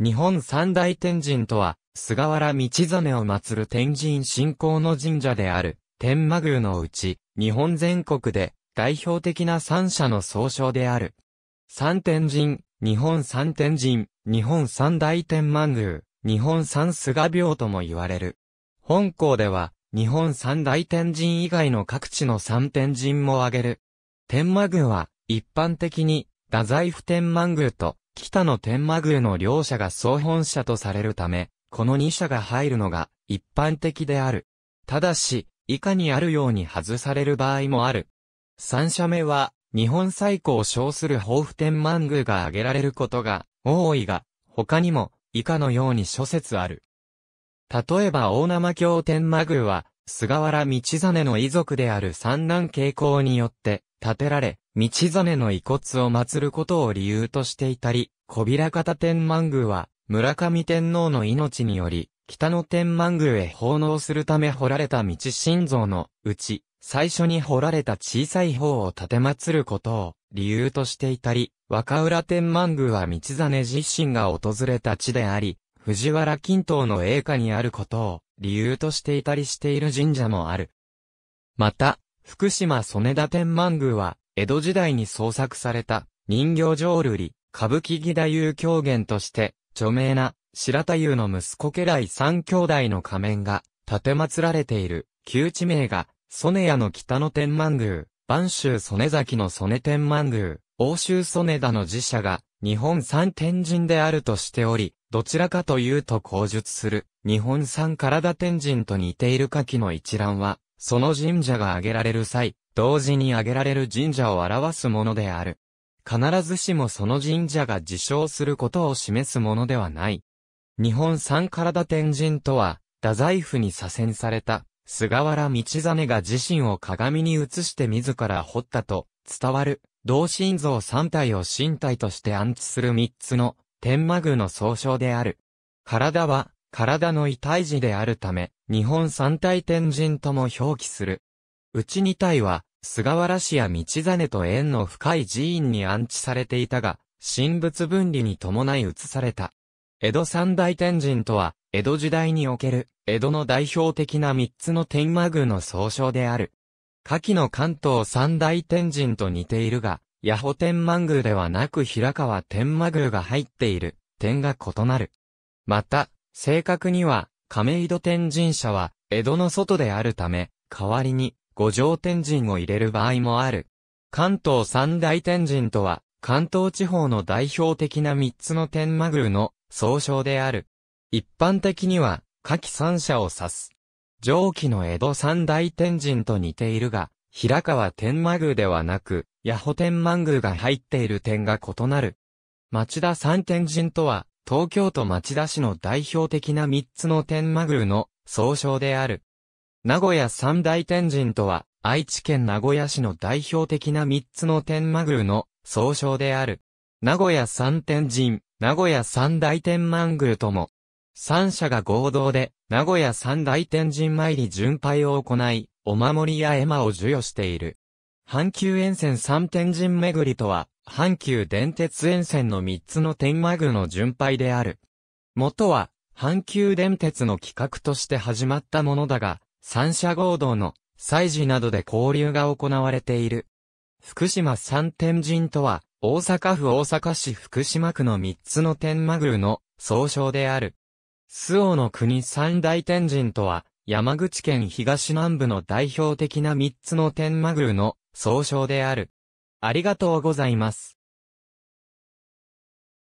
日本三大天神とは、菅原道真を祀る天神信仰の神社である、天満宮のうち、日本全国で代表的な三社の総称である。三天神、日本三天神、日本三大天満宮、日本三菅病とも言われる。本校では、日本三大天神以外の各地の三天神も挙げる。天満宮は、一般的に、太宰府天満宮と、北の天マグの両社が総本社とされるため、この2社が入るのが一般的である。ただし、以下にあるように外される場合もある。3社目は、日本最高を称する豊富天満宮が挙げられることが多いが、他にも以下のように諸説ある。例えば大生京天満宮は、菅原道真の遺族である三男慶光によって、建てられ、道真の遺骨を祀ることを理由としていたり、小平方天満宮は、村上天皇の命により、北の天満宮へ奉納するため掘られた道心臓のうち、最初に掘られた小さい方を建て祀ることを理由としていたり、若浦天満宮は道真自身が訪れた地であり、藤原近藤の栄華にあることを理由としていたりしている神社もある。また、福島曽根田天満宮は、江戸時代に創作された、人形浄瑠璃、歌舞伎義太夫狂言として、著名な、白田夫の息子家来三兄弟の仮面が、建て祀られている、旧地名が、曽根屋の北の天満宮、万州曽根崎の曽根天満宮、欧州曽根田の寺社が、日本三天神であるとしており、どちらかというと口述する、日本三体天神と似ている下記の一覧は、その神社が挙げられる際、同時に挙げられる神社を表すものである。必ずしもその神社が自称することを示すものではない。日本三体天神とは、太宰府に左遷された、菅原道真が自身を鏡に映して自ら彫ったと、伝わる、同心像三体を身体として安置する三つの、天魔宮の総称である。体は、体の異体児であるため、日本三体天神とも表記する。うち二体は、菅原氏や道真と縁の深い寺院に安置されていたが、神仏分離に伴い移された。江戸三大天神とは、江戸時代における、江戸の代表的な三つの天魔宮の総称である。下記の関東三大天神と似ているが、八保天満宮ではなく平川天魔宮が入っている、点が異なる。また、正確には、亀戸天神社は、江戸の外であるため、代わりに、五条天神を入れる場合もある。関東三大天神とは、関東地方の代表的な三つの天マ宮の総称である。一般的には、下記三社を指す。上記の江戸三大天神と似ているが、平川天満宮ではなく、八保天満宮が入っている点が異なる。町田三天神とは、東京都町田市の代表的な三つの天満宮の総称である。名古屋三大天神とは、愛知県名古屋市の代表的な三つの天満宮の総称である。名古屋三天神、名古屋三大天満宮とも、三社が合同で、名古屋三大天神参り巡拝を行い、お守りや絵馬を授与している。阪急沿線三天神巡りとは、阪急電鉄沿線の3つの天満宮の巡拝である。元は、阪急電鉄の企画として始まったものだが、三社合同の祭事などで交流が行われている。福島三天神とは、大阪府大阪市福島区の3つの天満宮の総称である。周防の国三大天神とは、山口県東南部の代表的な3つの天満宮の総称である。ありがとうございます。